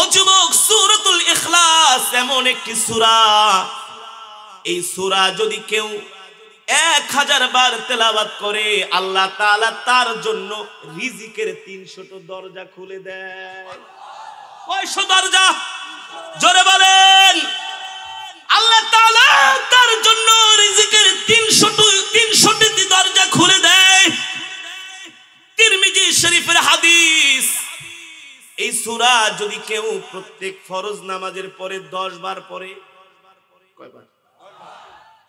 অযুবক সুরতুল ইখলাস এমন একটি সুরা এই সুরা যদি কেউ এক হাজার বার তেলাবাত করে আল্লাহ তাআলা তার জন্য রিজিকের তিনশত দরজা খুলে দেয় কয়শো দরজা জোরে বলেন আল্লাহ তাআলা তার জন্য রিজিকের তিনশত তিনশটি দরজা খুলে দেয় তিরমিজি শরীফের হাদিস এই সুরা যদি কেউ প্রত্যেক ফরজ নামাজের পরে দশ বার পরে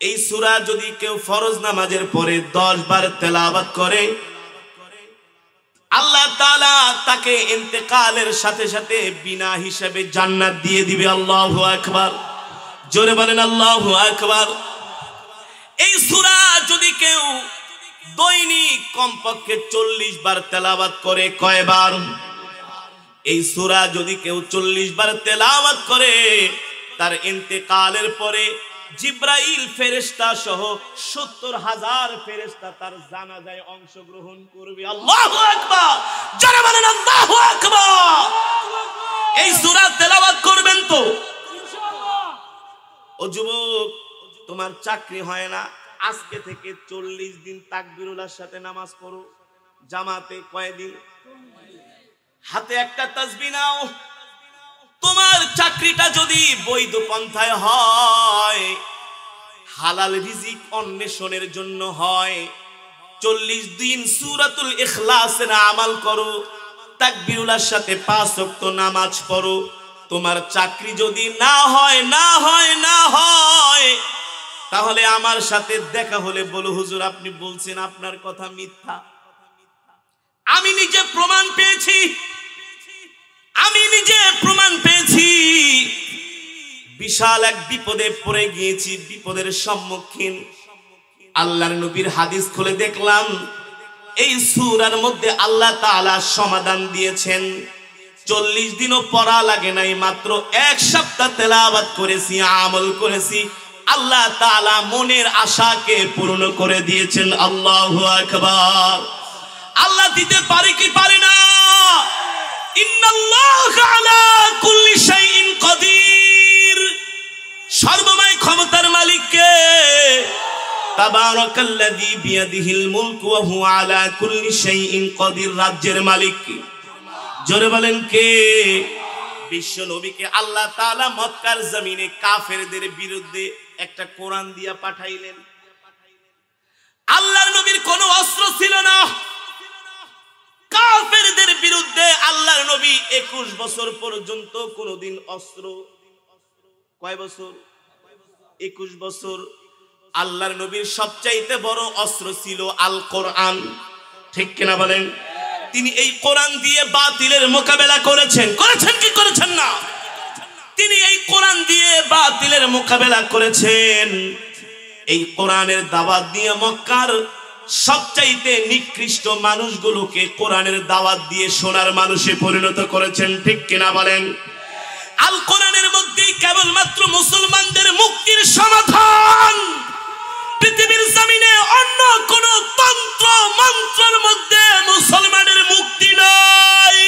এই সুরা যদি কেউ ফরজ নামাজের পরে দশ বার তেলাবাদ করে আল্লাহ তালা তাকে ইন্তেকালের সাথে সাথে বিনা হিসাবে জান্নাত দিয়ে দিবে আল্লাহ আকবর জোরে বলেন আল্লাহ আকবর এই সুরা যদি কেউ দৈনিক কমপক্ষে চল্লিশ বার তেলাবাদ করে কয়বার এই সুরা যদি কেউ চল্লিশ বার তেলাওয়াত করে তার ইন্তেকালের পরে জিব্রাইল ফেরেস্তা সহ সত্তর হাজার ফেরেস্তা তার জানাজায় অংশগ্রহণ করবে আল্লাহ যারা বলেন আল্লাহ এই সুরা তেলাওয়াত করবেন তো ও যুবক তোমার চাকরি হয় না আজকে থেকে চল্লিশ দিন তাকবিরুলার সাথে নামাজ পড়ো জামাতে কয়দিন হাতে একটা তাসবি নাও তোমার চাকরিটা যদি বৈধ পন্থায় হয় হালাল রিজিক অন্বেষণের জন্য হয় চল্লিশ দিন সুরাতুল ইখলাসের আমাল করো তাকবিরুলার সাথে পাঁচ অক্ত নামাজ পড়ো তোমার চাকরি যদি না হয় না হয় না হয় তাহলে আমার সাথে দেখা হলে বলো হুজুর আপনি বলছেন আপনার কথা মিথ্যা আমি নিজে প্রমাণ পেয়েছি আমি নিজে প্রমাণ পেয়েছি বিশাল এক বিপদে পড়ে গিয়েছি বিপদের সম্মুখীন আল্লাহর নবীর হাদিস খুলে দেখলাম এই সুরার মধ্যে আল্লাহ তাআলা সমাধান দিয়েছেন চল্লিশ দিনও পড়া লাগে নাই মাত্র এক সপ্তাহ তেলাবাদ করেছি আমল করেছি আল্লাহ তাআলা মনের আশাকে পূর্ণ করে দিয়েছেন আল্লাহ আকবার আল্লাহ দিতে পারে কি পারে না সর্বময় ক্ষমতার মালিককে রাজ্যের মালিক জোরে বলেন কে বিশ্ব নবীকে আল্লাহ তালা মক্কার জমিনে কাফেরদের বিরুদ্ধে একটা কোরআন দিয়া পাঠাইলেন আল্লাহর নবীর কোনো অস্ত্র ছিল না কাফেরদের বিরুদ্ধে আল্লাহর নবী একুশ বছর পর্যন্ত কোনোদিন অস্ত্র কয় বছর একুশ বছর আল্লাহর নবীর সবচাইতে বড় অস্ত্র ছিল আল কোরআন ঠিক কিনা বলেন তিনি এই কোরআন দিয়ে বাতিলের মোকাবেলা করেছেন করেছেন কি করেছেন না তিনি এই কোরআন দিয়ে বাতিলের মোকাবেলা করেছেন এই কোরআনের দাবাত দিয়ে মক্কার সবচাইতে নিকৃষ্ট মানুষগুলোকে কোরআনের দাওয়াত দিয়ে সোনার মানুষে পরিণত করেছেন ঠিক কিনা বলেন আল কোরআনের মধ্যেই কেবলমাত্র মুসলমানদের মুক্তির সমাধান পৃথিবীর জমিনে অন্য কোন তন্ত্র মন্ত্রের মধ্যে মুসলমানের মুক্তি নয়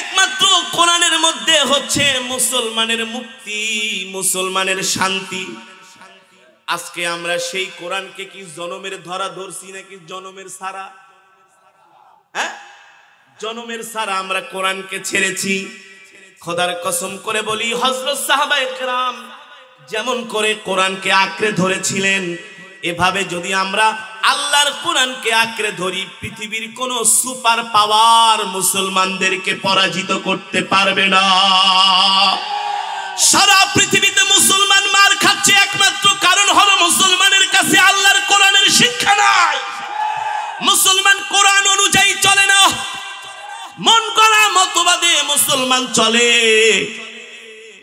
একমাত্র কোরআনের মধ্যে হচ্ছে মুসলমানের মুক্তি মুসলমানের শান্তি আজকে আমরা সেই কোরআনকে কি জনমের ধরা ধরছি নাকি জনমের সারা হ্যাঁ জনমের সারা আমরা কোরআনকে ছেড়েছি খোদার কসম করে বলি হজরত সাহাবা একরাম যেমন করে কোরআনকে আঁকড়ে ধরেছিলেন এভাবে যদি আমরা আল্লাহর কোরআনকে আঁকড়ে ধরি পৃথিবীর কোন সুপার পাওয়ার মুসলমানদেরকে পরাজিত করতে পারবে না সারা পৃথিবীতে মুসলমান মার খাচ্ছে একমাত্র কারণ হলো মুসলমানের কাছে আল্লাহর কোরআনের শিক্ষা নাই মুসলমান কোরআন অনুযায়ী চলে না মন করা মতবাদে মুসলমান চলে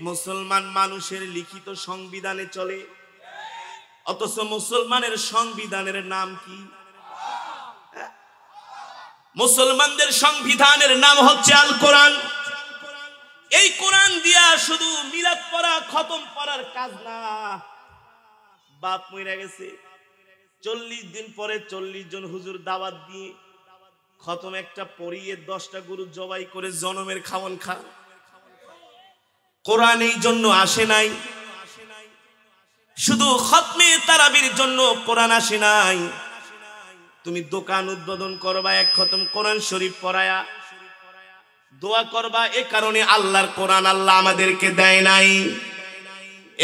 মুসলমান মানুষের লিখিত সংবিধানে চলে অথচ মুসলমানের সংবিধানের নাম কি মুসলমানদের সংবিধানের নাম হচ্ছে আল কোরআন এই কোরআন দিয়া শুধু মিলাদ পড়া খতম পড়ার কাজ না বাপ মরে গেছে চল্লিশ দিন পরে চল্লিশ জন হুজুর দাওয়াত দিয়ে খতম একটা পরিয়ে দশটা গরু জবাই করে জনমের খাওয়ান খা কোরআন এই জন্য আসে নাই শুধু খতমে তারাবির জন্য কোরআন আসে নাই তুমি দোকান উদ্বোধন করবা এক খতম কোরআন শরীফ পড়ায়া দোয়া করবা এ কারণে আল্লাহর কোরআন আল্লাহ আমাদেরকে দেয় নাই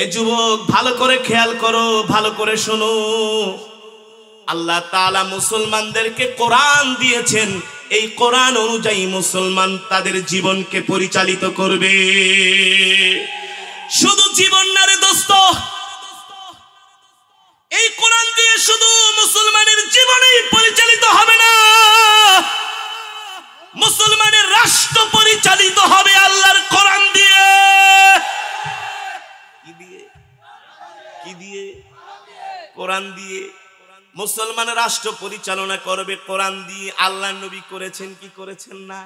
এ যুবক ভালো করে খেয়াল করো ভালো করে শোনো আল্লাহ তালা মুসলমানদেরকে কোরআন দিয়েছেন এই কোরআন অনুযায়ী মুসলমান তাদের জীবনকে পরিচালিত করবে শুধু জীবন না রে দোস্ত এই কোরআন দিয়ে শুধু মুসলমানের জীবনেই পরিচালিত হবে না মুসলমানের রাষ্ট্র পরিচালিত হবে আল্লাহর কোরআন দিয়ে কি দিয়ে কি দিয়ে কোরআন দিয়ে মুসলমান রাষ্ট্র পরিচালনা করবে কোরআন দিয়ে আল্লাহ নবী করেছেন কি করেছেন না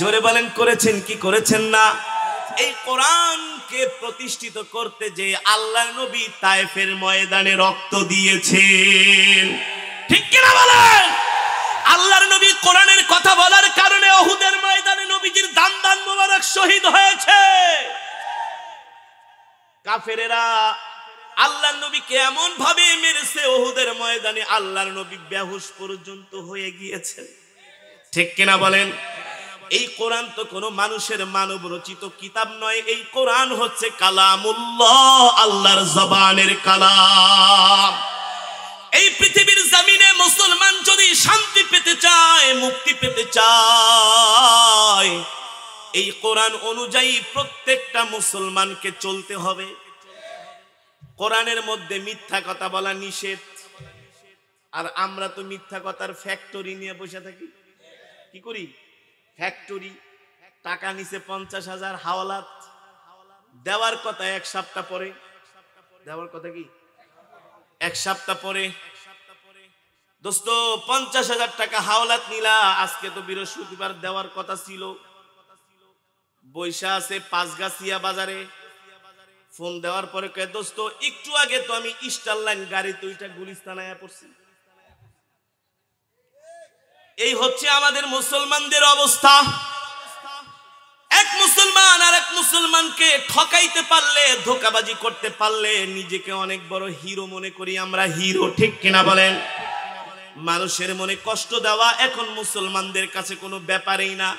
জোরে বলেন করেছেন কি করেছেন না এই কোরআন কে প্রতিষ্ঠিত করতে যে আল্লাহ নবী তাইফের ময়দানে রক্ত দিয়েছেন ঠিক কিনা বলেন আল্লাহর নবী কোরআনের কথা বলার কারণে অহুদের ময়দানে নবীজির দান দান মোবারক শহীদ হয়েছে কাফেরেরা আল্লাহর নবীকে এমন ভাবে মেরেছে ওহুদের ময়দানে আল্লাহর নবী বেহুশ পর্যন্ত হয়ে গিয়েছেন ঠিক কিনা বলেন এই কোরআন তো কোনো মানুষের মানব রচিত কিতাব নয় এই কোরআন হচ্ছে কালামুল্লাহ আল্লাহর জবানের কালাম এই পৃথিবীর জামিনে মুসলমান যদি শান্তি পেতে চায় মুক্তি পেতে চায় এই কোরআন অনুযায়ী প্রত্যেকটা মুসলমানকে চলতে হবে কোরআনের মধ্যে মিথ্যা কথা বলা নিষেধ আর আমরা তো মিথ্যা কথার ফ্যাক্টরি নিয়ে বসে থাকি কি করি ফ্যাক্টরি টাকা নিচে পঞ্চাশ হাজার হাওলাত দেওয়ার কথা এক সপ্তাহ পরে দেওয়ার কথা কি এক সপ্তাহ পরে দোস্ত পঞ্চাশ হাজার টাকা হাওলাত নিলা আজকে তো বৃহস্পতিবার দেওয়ার কথা ছিল বৈশা আছে পাঁচগাছিয়া বাজারে ফোন দেওয়ার পরে কে দোস্ত একটু আগে তো আমি ইস্টার লাইন গাড়িতে ওইটা গুলিস্তানায় পড়ছি এই হচ্ছে আমাদের মুসলমানদের অবস্থা এক মুসলমান আর এক মুসলমানকে ঠকাইতে পারলে ধোকাবাজি করতে পারলে নিজেকে অনেক বড় হিরো মনে করি আমরা হিরো ঠিক কিনা বলেন মানুষের মনে কষ্ট দেওয়া এখন মুসলমানদের কাছে কোনো ব্যাপারেই না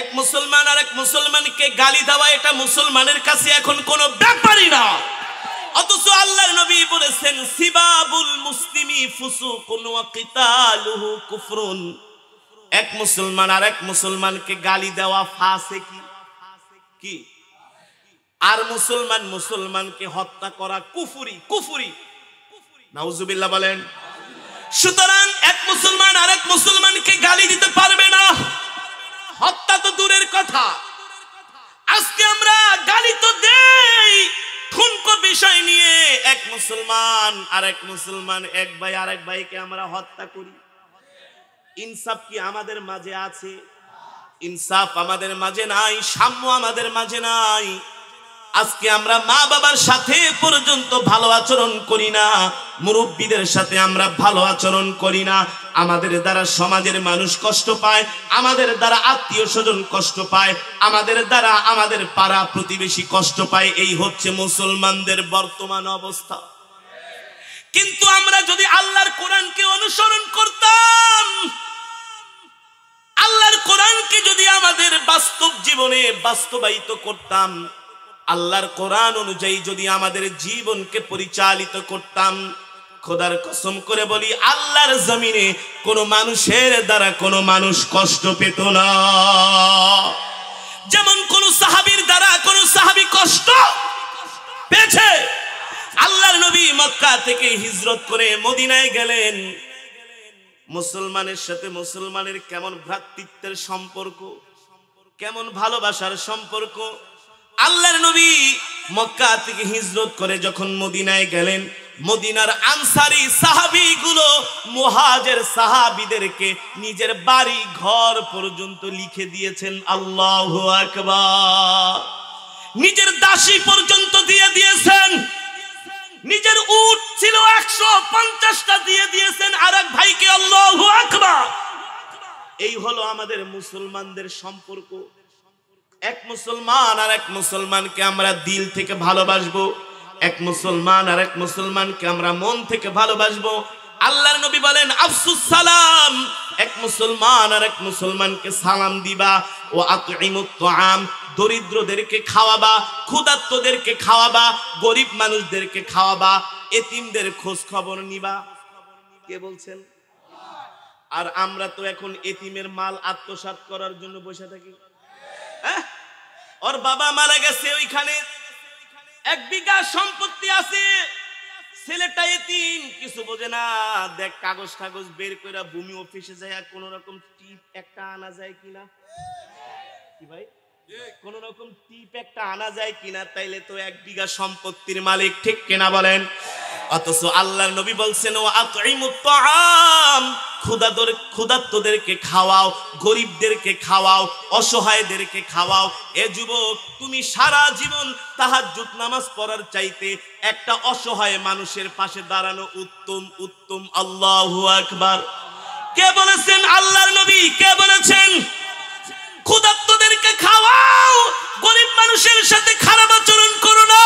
এক মুসলমান আর এক মুসলমানকে গালি দেওয়া এটা মুসলমানের কাছে এখন কোনো ব্যাপারই না অথচ আল্লাহর নবী বলেছেন সিবাবুল মুসলিমি ফুসুকুন ওয়া কিতালুহু কুফরুন এক মুসলমান আর এক মুসলমানকে গালি দেওয়া ফাঁসে কি আর মুসলমান মুসলমানকে হত্যা করা কুফুরি কুফুরি নাউজুবিল্লাহ বলেন সুতরাং এক মুসলমান আর এক মুসলমানকে গালি দিতে পারবে না হত্যা তো দূরের কথা আজকে আমরা গালি তো দেই ক্ষুণ্ক বিষয় নিয়ে এক মুসলমান আর এক মুসলমান এক ভাই আর এক ভাইকে আমরা হত্যা করি ইনসাফ কি আমাদের মাঝে আছে ইনসাফ আমাদের মাঝে নাই সাম্য আমাদের মাঝে নাই আজকে আমরা মা বাবার সাথে পর্যন্ত ভালো আচরণ করি না মুরব্বীদের সাথে আমরা ভালো আচরণ করি না আমাদের দ্বারা সমাজের মানুষ কষ্ট পায় আমাদের দ্বারা আত্মীয় স্বজন কষ্ট পায় আমাদের দ্বারা আমাদের পাড়া প্রতিবেশী কষ্ট পায় এই হচ্ছে মুসলমানদের বর্তমান অবস্থা কিন্তু আমরা যদি আল্লাহর কোরআনকে অনুসরণ করতাম আল্লাহর কোরআনকে যদি আমাদের বাস্তব জীবনে বাস্তবায়িত করতাম আল্লাহর কোরআন অনুযায়ী যদি আমাদের জীবনকে পরিচালিত করতাম খোদার কসম করে বলি আল্লাহর জমিনে কোনো মানুষের দ্বারা কোনো মানুষ কষ্ট পেত না যেমন কোন সাহাবির দ্বারা কোন সাহাবি কষ্ট পেয়েছে আল্লাহর নবী মক্কা থেকে হিজরত করে মদিনায় গেলেন মুসলমানের সাথে মুসলমানের কেমন ভ্রাতৃত্বের সম্পর্ক কেমন ভালোবাসার সম্পর্ক আল্লাহর নবী মক্কা থেকে হিজরত করে যখন মদিনায় গেলেন মদিনার আনসারি সাহাবিগুলো মহাজের সাহাবিদেরকে নিজের বাড়ি ঘর পর্যন্ত লিখে দিয়েছেন আল্লাহ নিজের দাসী পর্যন্ত দিয়ে দিয়েছেন নিজের উঠ ছিল একশো পঞ্চাশটা দিয়ে দিয়েছেন আর এক ভাইকে আল্লাহ আকবার এই হলো আমাদের মুসলমানদের সম্পর্ক এক মুসলমান আর এক মুসলমানকে আমরা দিল থেকে ভালোবাসবো এক মুসলমান আর এক মুসলমানকে আমরা মন থেকে ভালোবাসবো আল্লাহর নবী বলেন আফসুস সালাম এক মুসলমান আর এক মুসলমানকে সালাম দিবা ও আতআম দরিদ্রদেরকে খাওয়াবা ক্ষুধার্তদেরকে খাওয়াবা গরিব মানুষদেরকে খাওয়াবা এতিমদের খোঁজ খবর নিবা কে বলছেন আর আমরা তো এখন এতিমের মাল আত্মসাৎ করার জন্য বসে থাকি ওর বাবা মারা গেছে ওইখানে এক বিঘা সম্পত্তি আছে ছেলেটা এতিম কিছু বোঝে না দেখ কাগজ কাগজ বের করে ভূমি অফিসে যায় কোন রকম টিপ একটা আনা যায় কিনা কি ভাই কোন রকম টিপ একটা আনা যায় কিনা তাইলে তো এক বিঘা সম্পত্তির মালিক ঠিক কেনা বলেন অথচ আল্লাহর নবী বলছেন ও আতাম ক্ষুদাদর ক্ষুদাত্তদেরকে খাওয়াও গরিবদেরকে খাওয়াও অসহায়দেরকে খাওয়াও এ যুবক তুমি সারা জীবন তাহাজ্জুদ নামাজ পড়ার চাইতে একটা অসহায় মানুষের পাশে দাঁড়ানো উত্তম উত্তম আল্লাহু আকবার কে বলেছেন আল্লাহর নবী কে বলেছেন ক্ষুদাত্তদেরকে খাওয়াও গরিব মানুষের সাথে খারাপ আচরণ করো না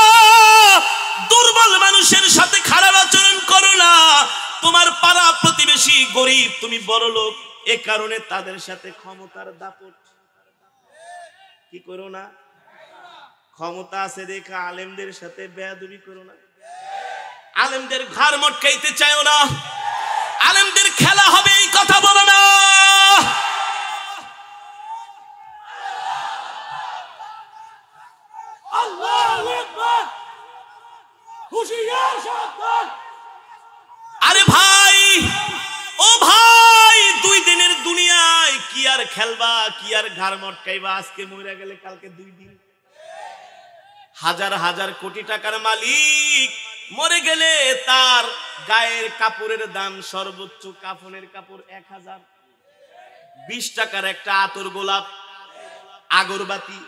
দুর্বল মানুষের সাথে খারাপ আচরণ করো না তোমার পাড়া প্রতিবেশী গরিব তুমি বড় লোক এ কারণে তাদের সাথে ক্ষমতার দাপট কি করো না ক্ষমতা আছে দেখে আলেমদের সাথে বেয়াদুবি করো না আলেমদের ঘর মটকাইতে চাও না আলেমদের খেলা হবে এই কথা বলো না আর ঘর মটকাইবা আজকে মরে গেলে কালকে দুই দিন হাজার হাজার কোটি টাকার মালিক মরে গেলে তার গায়ের কাপড়ের দাম সর্বোচ্চ কাফনের কাপড় এক হাজার বিশ টাকার একটা আতর গোলাপ আগরবাতি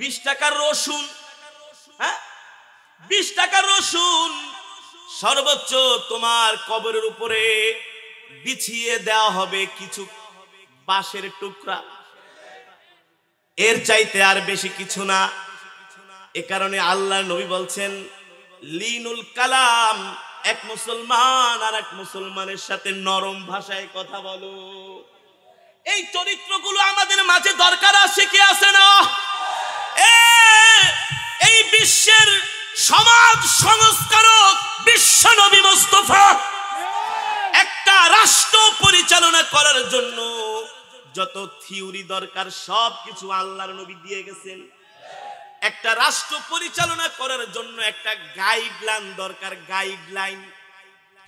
বিশ টাকার রসুন হ্যাঁ বিশ টাকার রসুন সর্বোচ্চ তোমার কবরের উপরে বিছিয়ে দেওয়া হবে কিছু বাঁশের টুকরা এর চাইতে আর বেশি কিছু না এ কারণে আল্লাহ নবী বলছেন লিনুল কালাম এক মুসলমান আর এক মুসলমানের সাথে নরম ভাষায় কথা বলো এই চরিত্রগুলো আমাদের মাঝে দরকার আছে কি আছে না এই বিশ্বের সমাজ সংস্কারক বিশ্ব নবী মুস্তফা একটা রাষ্ট্র পরিচালনা করার জন্য যত থিওরি দরকার সব কিছু আল্লাহর নবী দিয়ে গেছেন একটা রাষ্ট্র পরিচালনা করার জন্য একটা গাইডলাইন দরকার গাইডলাইন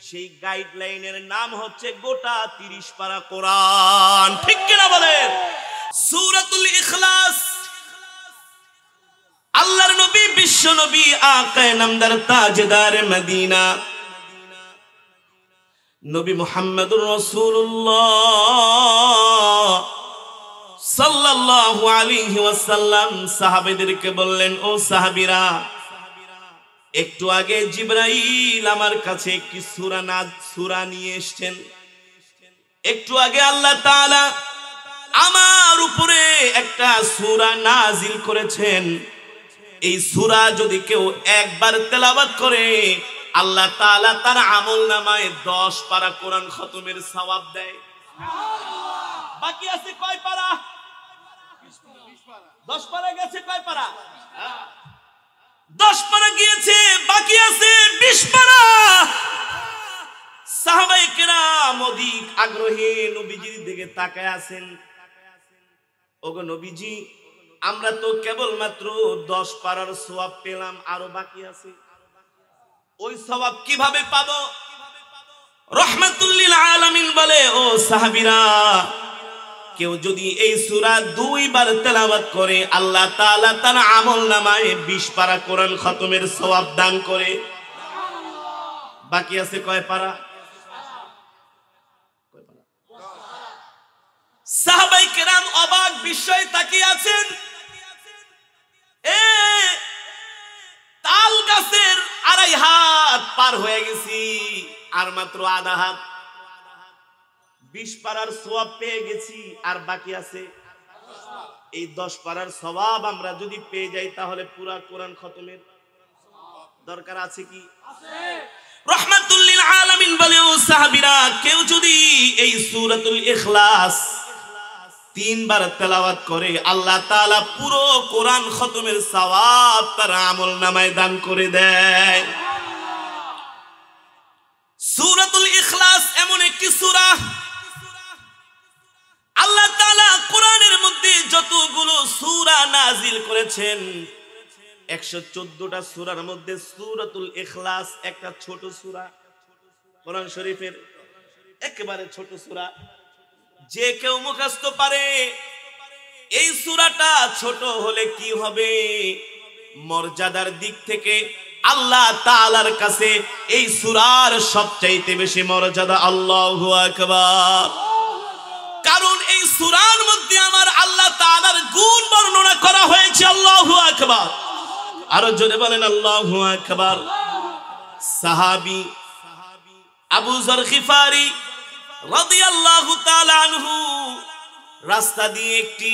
সেই গাইডলাইনের নাম হচ্ছে গোটা তিরিশ পারা কোরআন ঠিক কিনা বলেন সূরাতুল ইখলাস আল্লাহর নবী বিশ্ব নবী আকায় নামদার তাজদার মদিনা নবী মুহাম্মদুর রাসূলুল্লাহ সাল্লাল্লাহু আলাইহি ওয়াসাল্লাম সাহাবীদেরকে বললেন ও সাহাবীরা একটু আগে জিবরাইল আমার কাছে কি সূরা নাজ সূরা নিয়ে এসেছেন একটু আগে আল্লাহ তাআলা আমার উপরে একটা সূরা নাজিল করেছেন এই সূরা যদি কেউ একবার তেলাওয়াত করে আল্লাহ তাআলা তার আমলনামায় 10 পারা কোরআন খতমের সওয়াব দেয় বাকি আছে কয় পারা দশ পারা গেছে কয় পারা দশ পারা গিয়েছে বাকি আছে বিশ পারা তাকায় আছেন ওগো নবীজি আমরা তো কেবলমাত্র দশ পারার পেলাম আরো বাকি আছে ওই স্বভাব কিভাবে পাবো রহমাতুল্লিল আলামিন বলে ও সাহাবিরা কেউ যদি এই সুরা দুইবার তেলাবাত করে আল্লাহ তাআলা তার আমল নামায় বিশ পারা কোরআন খতমের সওয়াব দান করে বাকি আছে কয় পারা সাহাবাই কেরাম অবাক বিস্ময় তাকিয়ে আছেন এ তাল গাছের আড়াই হাত পার হয়ে গেছি আর মাত্র আধা হাত বিশ পাড়ার সবাব পেয়ে গেছি আর বাকি আছে এই দশ পাড়ার স্বভাব আমরা যদি পেয়ে যাই তাহলে পুরা কোরআন খতমের দরকার আছে কি কেউ যদি এই তিনবার করে আল্লাহ তাআলা পুরো কোরআন খতমের সবাব তার আমল নামায় দান করে দেয় সুরাতুল ইখলাস এমন একটি সুরা আল্লাহ তালা কোরআনের মধ্যে যতগুলো সুরা নাজিল করেছেন একশো চোদ্দটা সুরার মধ্যে সুরাতুল ইখলাস একটা ছোট সুরা কোরআন শরীফের একেবারে ছোট সুরা যে কেউ মুখস্থ পারে এই সুরাটা ছোট হলে কি হবে মর্যাদার দিক থেকে আল্লাহ তালার কাছে এই সুরার সবচাইতে বেশি মর্যাদা আল্লাহ আকবার কারণ এই সুরার মধ্যে আমার আল্লাহ তালার গুণ বর্ণনা করা হয়েছে আল্লাহ আকবার আরো জোরে বলেন আল্লাহ আকবার সাহাবি আবু জর খিফারি রাদিয়াল্লাহু তাআলা আনহু রাস্তা দিয়ে একটি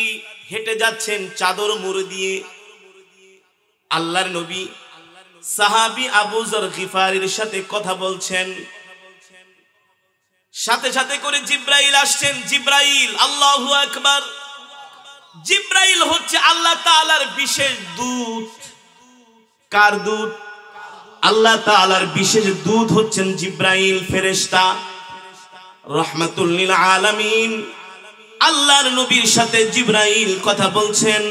হেঁটে যাচ্ছেন চাদর মুড়ে দিয়ে আল্লাহর নবী সাহাবি আবুজর গিফারির সাথে কথা বলছেন সাথে সাথে করে জিব্রাইল আসছেন জিব্রাইল আল্লাহ আকবার জিব্রাইল হচ্ছে আল্লাহ তালার বিশেষ দূত কার দূত আল্লাহ তালার বিশেষ দূত হচ্ছেন জিব্রাইল ফেরেস্তা রহমাতুল আলমিন আল্লাহর নবীর সাথে জিব্রাইল কথা বলছেন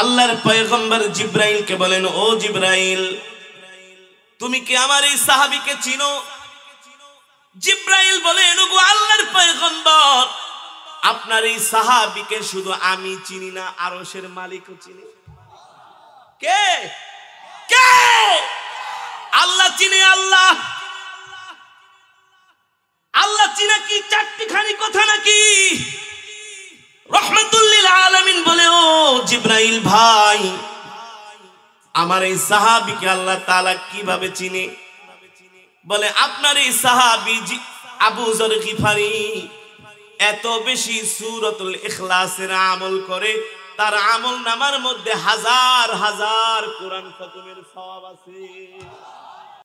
আল্লাহর পয়গম্বর জিব্রাইলকে বলেন ও জিব্রাইল তুমি কি আমার এই সাহাবিকে চিনো জিব্রাইল বলে গো আল্লাহর পয়গম্বর আপনার এই সাহাবিকে শুধু আমি চিনি না আরশের মালিকও চিনি কে কে আল্লাহ চিনে আল্লাহ আল্লাহ চিনা কি খানি কথা নাকি জিব্রাইল ভাই আমার এই সাহাবিকে আল্লাহ তালা কিভাবে চিনে বলে আপনার এই সাহাবি আবু এত বেশি সুরতুল ইখলাসের আমল করে তার আমল নামার মধ্যে হাজার হাজার কোরআন খতমের সব আছে